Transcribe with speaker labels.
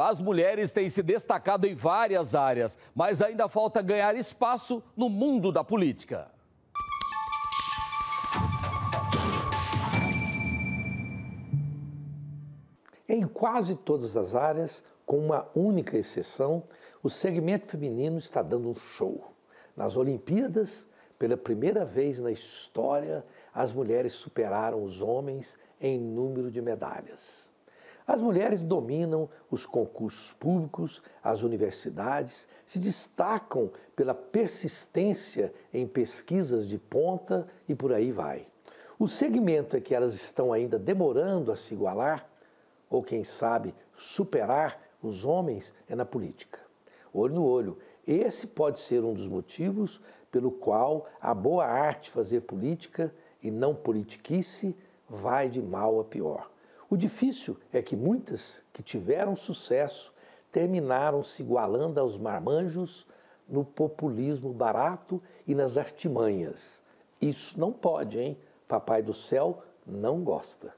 Speaker 1: As mulheres têm se destacado em várias áreas, mas ainda falta ganhar espaço no mundo da política. Em quase todas as áreas, com uma única exceção, o segmento feminino está dando um show. Nas Olimpíadas, pela primeira vez na história, as mulheres superaram os homens em número de medalhas. As mulheres dominam os concursos públicos, as universidades, se destacam pela persistência em pesquisas de ponta e por aí vai. O segmento é que elas estão ainda demorando a se igualar, ou quem sabe superar os homens, é na política. Olho no olho. Esse pode ser um dos motivos pelo qual a boa arte fazer política e não politiquice vai de mal a pior. O difícil é que muitas que tiveram sucesso terminaram se igualando aos marmanjos no populismo barato e nas artimanhas. Isso não pode, hein? Papai do céu não gosta.